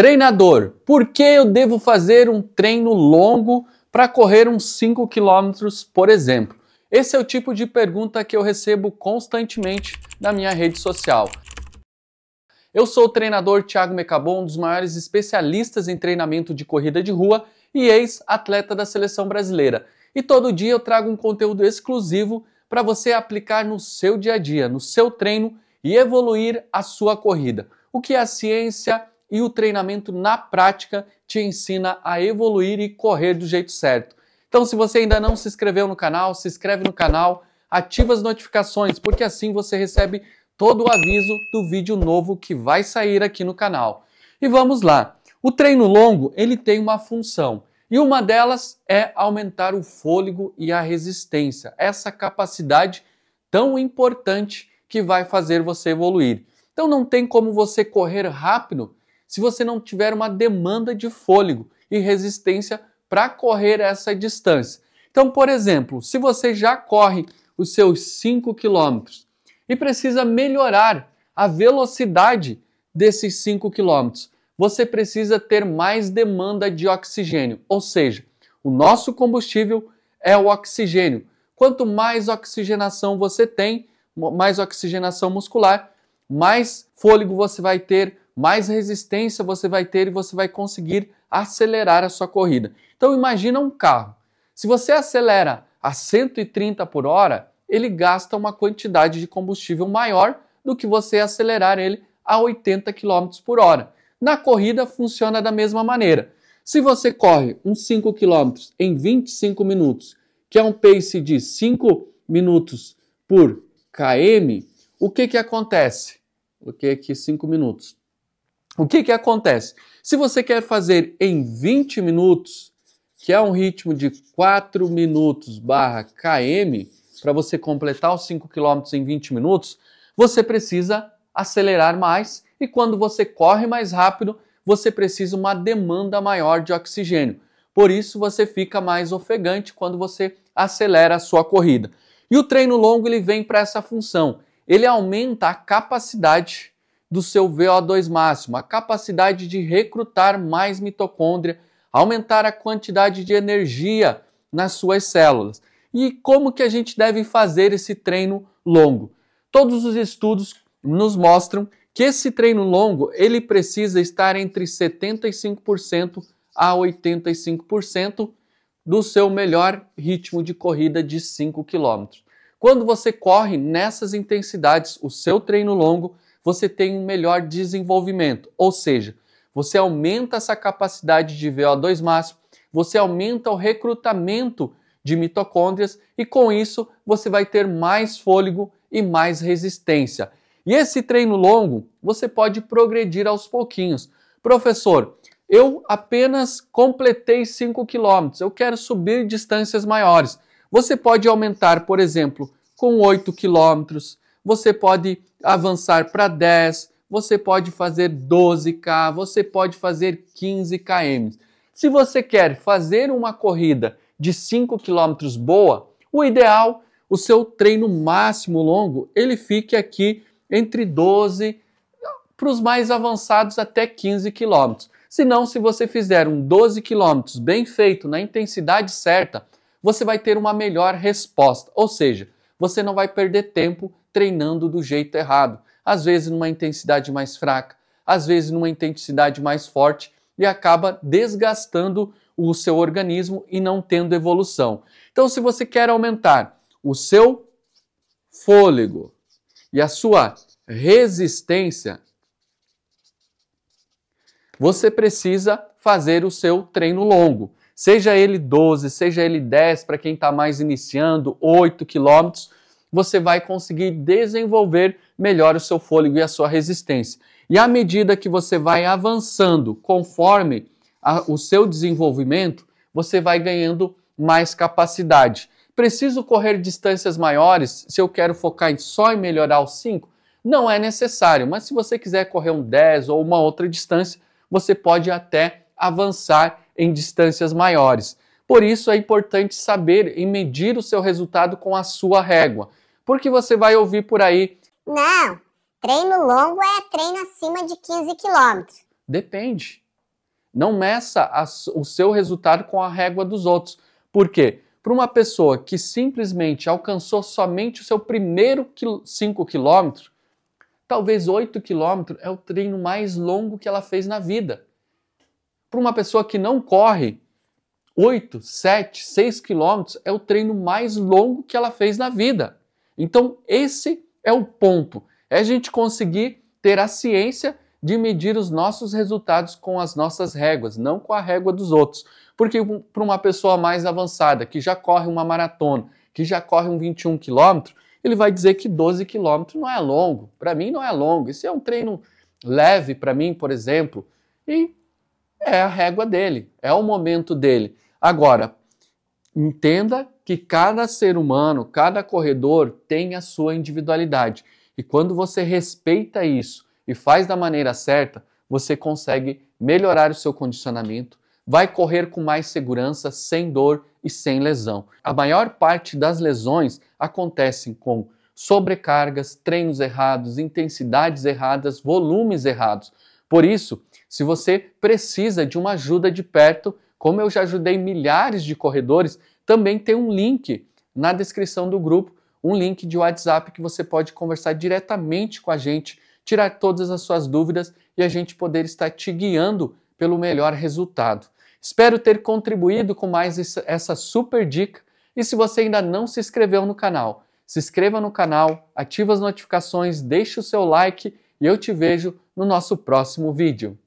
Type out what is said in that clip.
Treinador, por que eu devo fazer um treino longo para correr uns 5 km, por exemplo? Esse é o tipo de pergunta que eu recebo constantemente na minha rede social. Eu sou o treinador Thiago Mecabon, um dos maiores especialistas em treinamento de corrida de rua e ex-atleta da seleção brasileira. E todo dia eu trago um conteúdo exclusivo para você aplicar no seu dia a dia, no seu treino e evoluir a sua corrida. O que é a ciência? e o treinamento na prática te ensina a evoluir e correr do jeito certo. Então, se você ainda não se inscreveu no canal, se inscreve no canal, ativa as notificações, porque assim você recebe todo o aviso do vídeo novo que vai sair aqui no canal. E vamos lá. O treino longo, ele tem uma função, e uma delas é aumentar o fôlego e a resistência, essa capacidade tão importante que vai fazer você evoluir. Então não tem como você correr rápido se você não tiver uma demanda de fôlego e resistência para correr essa distância. Então, por exemplo, se você já corre os seus 5 quilômetros e precisa melhorar a velocidade desses 5 quilômetros, você precisa ter mais demanda de oxigênio, ou seja, o nosso combustível é o oxigênio. Quanto mais oxigenação você tem, mais oxigenação muscular, mais fôlego você vai ter, mais resistência você vai ter e você vai conseguir acelerar a sua corrida. Então imagina um carro. Se você acelera a 130 por hora, ele gasta uma quantidade de combustível maior do que você acelerar ele a 80 km por hora. Na corrida funciona da mesma maneira. Se você corre uns 5 km em 25 minutos, que é um pace de 5 minutos por km, o que, que acontece? O que que 5 minutos? O que, que acontece? Se você quer fazer em 20 minutos, que é um ritmo de 4 minutos barra km, para você completar os 5 km em 20 minutos, você precisa acelerar mais e quando você corre mais rápido, você precisa uma demanda maior de oxigênio. Por isso você fica mais ofegante quando você acelera a sua corrida. E o treino longo ele vem para essa função. Ele aumenta a capacidade do seu VO2 máximo, a capacidade de recrutar mais mitocôndria, aumentar a quantidade de energia nas suas células. E como que a gente deve fazer esse treino longo? Todos os estudos nos mostram que esse treino longo, ele precisa estar entre 75% a 85% do seu melhor ritmo de corrida de 5 km. Quando você corre nessas intensidades, o seu treino longo, você tem um melhor desenvolvimento, ou seja, você aumenta essa capacidade de VO2 máximo, você aumenta o recrutamento de mitocôndrias e com isso você vai ter mais fôlego e mais resistência. E esse treino longo você pode progredir aos pouquinhos. Professor, eu apenas completei 5 km, eu quero subir distâncias maiores. Você pode aumentar, por exemplo, com 8 quilômetros, você pode avançar para 10, você pode fazer 12K, você pode fazer 15 km. Se você quer fazer uma corrida de 5 km boa, o ideal, o seu treino máximo longo, ele fique aqui entre 12 para os mais avançados até 15 km. Senão, se você fizer um 12 km bem feito, na intensidade certa, você vai ter uma melhor resposta. Ou seja, você não vai perder tempo treinando do jeito errado, às vezes numa intensidade mais fraca, às vezes numa intensidade mais forte e acaba desgastando o seu organismo e não tendo evolução. Então, se você quer aumentar o seu fôlego e a sua resistência, você precisa fazer o seu treino longo. Seja ele 12, seja ele 10 para quem está mais iniciando, 8 quilômetros, você vai conseguir desenvolver melhor o seu fôlego e a sua resistência. E à medida que você vai avançando conforme a, o seu desenvolvimento, você vai ganhando mais capacidade. Preciso correr distâncias maiores se eu quero focar só em melhorar os 5? Não é necessário, mas se você quiser correr um 10 ou uma outra distância, você pode até avançar em distâncias maiores. Por isso é importante saber e medir o seu resultado com a sua régua, porque você vai ouvir por aí: Não, treino longo é treino acima de 15 quilômetros. Depende. Não meça o seu resultado com a régua dos outros. Por quê? Para uma pessoa que simplesmente alcançou somente o seu primeiro 5 quilômetros, talvez 8 quilômetros é o treino mais longo que ela fez na vida. Para uma pessoa que não corre, 8, 7, 6 quilômetros é o treino mais longo que ela fez na vida. Então, esse é o ponto. É a gente conseguir ter a ciência de medir os nossos resultados com as nossas réguas, não com a régua dos outros. Porque para uma pessoa mais avançada, que já corre uma maratona, que já corre um 21 quilômetro, ele vai dizer que 12 quilômetros não é longo. Para mim não é longo. Isso é um treino leve para mim, por exemplo. E é a régua dele, é o momento dele. Agora, entenda que cada ser humano, cada corredor tem a sua individualidade. E quando você respeita isso e faz da maneira certa, você consegue melhorar o seu condicionamento, vai correr com mais segurança, sem dor e sem lesão. A maior parte das lesões acontecem com sobrecargas, treinos errados, intensidades erradas, volumes errados. Por isso, se você precisa de uma ajuda de perto, como eu já ajudei milhares de corredores, também tem um link na descrição do grupo, um link de WhatsApp que você pode conversar diretamente com a gente, tirar todas as suas dúvidas e a gente poder estar te guiando pelo melhor resultado. Espero ter contribuído com mais essa super dica. E se você ainda não se inscreveu no canal, se inscreva no canal, ative as notificações, deixe o seu like e eu te vejo no nosso próximo vídeo.